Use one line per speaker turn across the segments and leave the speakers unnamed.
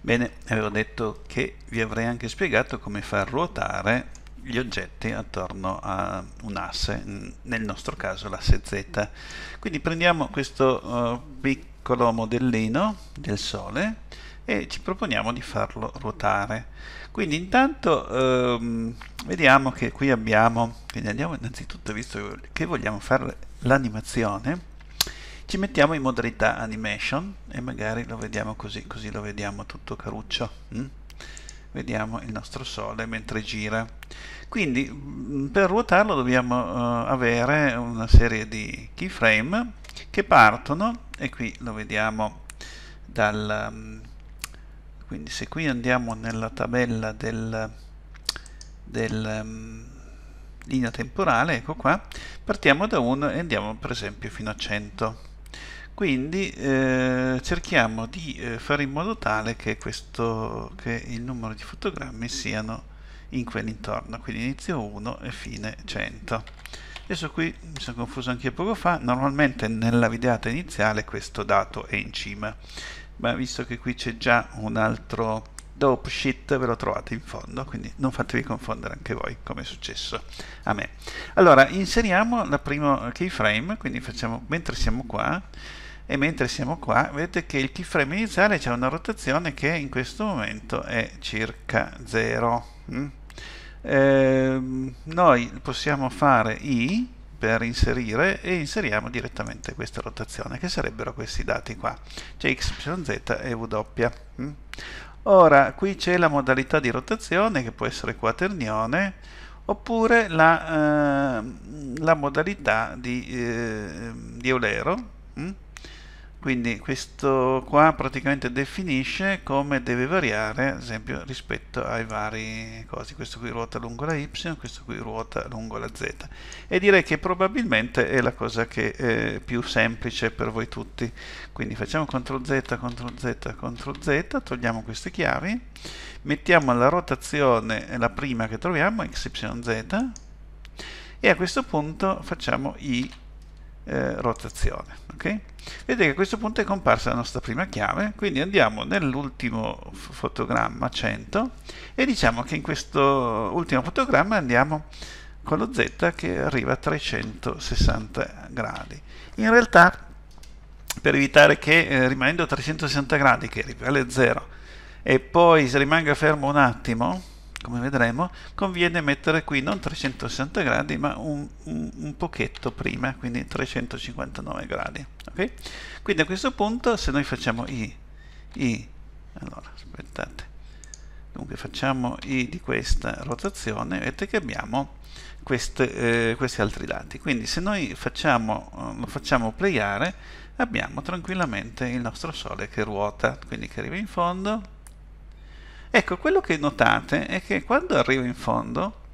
Bene, avevo detto che vi avrei anche spiegato come far ruotare gli oggetti attorno a un asse, nel nostro caso l'asse Z. Quindi prendiamo questo eh, piccolo modellino del Sole e ci proponiamo di farlo ruotare. Quindi intanto um, vediamo che qui abbiamo, quindi andiamo innanzitutto, visto che vogliamo fare l'animazione, ci mettiamo in modalità animation e magari lo vediamo così, così lo vediamo tutto caruccio. Mm? Vediamo il nostro sole mentre gira. Quindi mm, per ruotarlo dobbiamo uh, avere una serie di keyframe che partono e qui lo vediamo dal... Um, quindi se qui andiamo nella tabella del, del um, linea temporale, ecco qua, partiamo da 1 e andiamo per esempio fino a 100 quindi eh, cerchiamo di eh, fare in modo tale che, questo, che il numero di fotogrammi siano in quell'intorno quindi inizio 1 e fine 100 adesso qui mi sono confuso anche poco fa normalmente nella videata iniziale questo dato è in cima ma visto che qui c'è già un altro dope sheet ve lo trovate in fondo quindi non fatevi confondere anche voi come è successo a me allora inseriamo la prima keyframe quindi facciamo mentre siamo qua e mentre siamo qua vedete che il keyframe iniziale c'è una rotazione che in questo momento è circa 0 mm. eh, noi possiamo fare i per inserire e inseriamo direttamente questa rotazione che sarebbero questi dati qua c'è x, y, z e w mm. ora qui c'è la modalità di rotazione che può essere quaternione oppure la, eh, la modalità di, eh, di Eulero mm quindi questo qua praticamente definisce come deve variare ad esempio rispetto ai vari cosi questo qui ruota lungo la y questo qui ruota lungo la z e direi che probabilmente è la cosa che è più semplice per voi tutti quindi facciamo CTRL Z CTRL Z CTRL Z togliamo queste chiavi mettiamo la rotazione la prima che troviamo x, y, z e a questo punto facciamo I eh, rotazione. Okay? Vedete che a questo punto è comparsa la nostra prima chiave, quindi andiamo nell'ultimo fotogramma 100 e diciamo che in questo ultimo fotogramma andiamo con lo Z che arriva a 360 gradi. In realtà per evitare che eh, rimanendo a 360 gradi, che è uguale 0, e poi se rimanga fermo un attimo, come vedremo, conviene mettere qui non 360 gradi ma un, un, un pochetto prima, quindi 359 gradi. Okay? Quindi a questo punto se noi facciamo i, i allora aspettate, dunque facciamo i di questa rotazione, vedete che abbiamo queste, eh, questi altri lati. Quindi se noi facciamo, eh, lo facciamo playare abbiamo tranquillamente il nostro sole che ruota, quindi che arriva in fondo, Ecco, quello che notate è che quando arrivo in fondo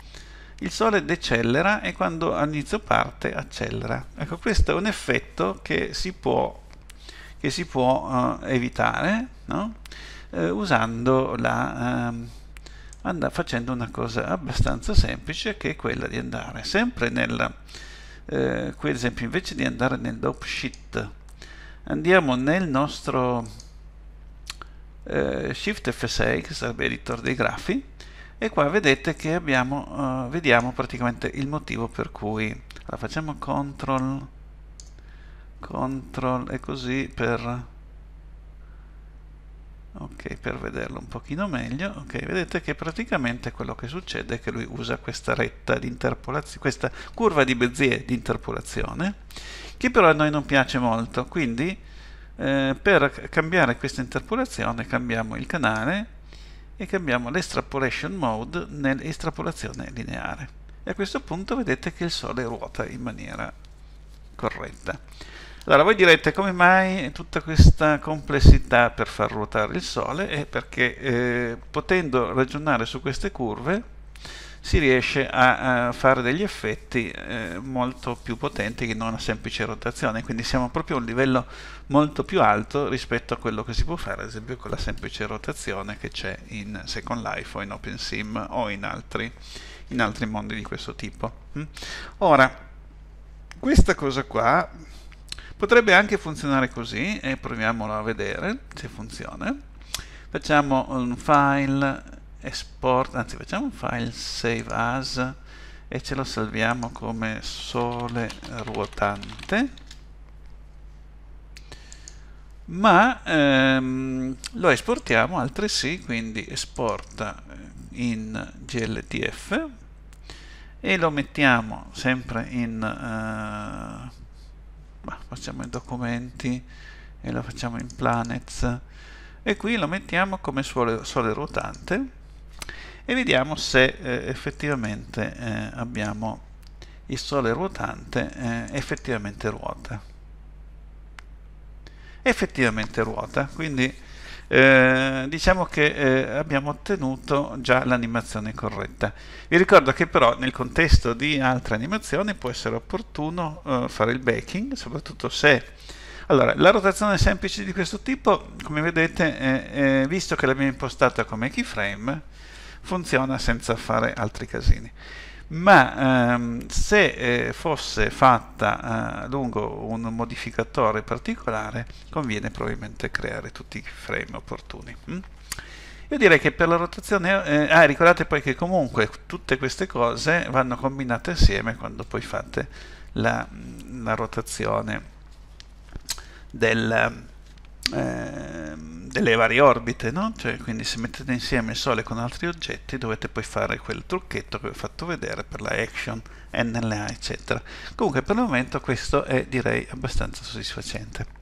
il Sole decelera e quando all'inizio parte accelera. Ecco, questo è un effetto che si può, che si può uh, evitare no? eh, usando la, uh, facendo una cosa abbastanza semplice che è quella di andare sempre nel, eh, qui ad esempio invece di andare nel dopsheet andiamo nel nostro eh, Shift F6 che sarebbe editor dei grafi e qua vedete che abbiamo, eh, vediamo praticamente il motivo per cui allora, facciamo CTRL CTRL e così per ok per vederlo un pochino meglio ok vedete che praticamente quello che succede è che lui usa questa retta di interpolazione questa curva di Bezier di interpolazione che però a noi non piace molto quindi eh, per cambiare questa interpolazione cambiamo il canale e cambiamo l'extrapolation mode nell'estrapolazione lineare e a questo punto vedete che il Sole ruota in maniera corretta. Allora voi direte come mai tutta questa complessità per far ruotare il Sole? È perché eh, potendo ragionare su queste curve si riesce a, a fare degli effetti eh, molto più potenti che non una semplice rotazione, quindi siamo proprio a un livello molto più alto rispetto a quello che si può fare ad esempio con la semplice rotazione che c'è in Second Life o in OpenSim o in altri, in altri mondi di questo tipo. Mm? Ora, questa cosa qua potrebbe anche funzionare così e proviamolo a vedere se funziona facciamo un file export, anzi facciamo un file save as e ce lo salviamo come sole ruotante ma ehm, lo esportiamo altresì quindi esporta in gltf e lo mettiamo sempre in eh, facciamo i documenti e lo facciamo in planets e qui lo mettiamo come sole, sole ruotante e vediamo se eh, effettivamente eh, abbiamo il Sole ruotante eh, effettivamente ruota. Effettivamente ruota, quindi eh, diciamo che eh, abbiamo ottenuto già l'animazione corretta. Vi ricordo che però nel contesto di altre animazioni può essere opportuno eh, fare il backing, soprattutto se... Allora, la rotazione semplice di questo tipo, come vedete, visto che l'abbiamo impostata come keyframe, funziona senza fare altri casini ma ehm, se eh, fosse fatta eh, lungo un modificatore particolare conviene probabilmente creare tutti i frame opportuni mm? io direi che per la rotazione eh, ah, ricordate poi che comunque tutte queste cose vanno combinate assieme quando poi fate la, la rotazione del, Ehm, delle varie orbite, no? cioè, quindi se mettete insieme il Sole con altri oggetti dovete poi fare quel trucchetto che vi ho fatto vedere per la action, NLA eccetera. Comunque per il momento questo è direi abbastanza soddisfacente.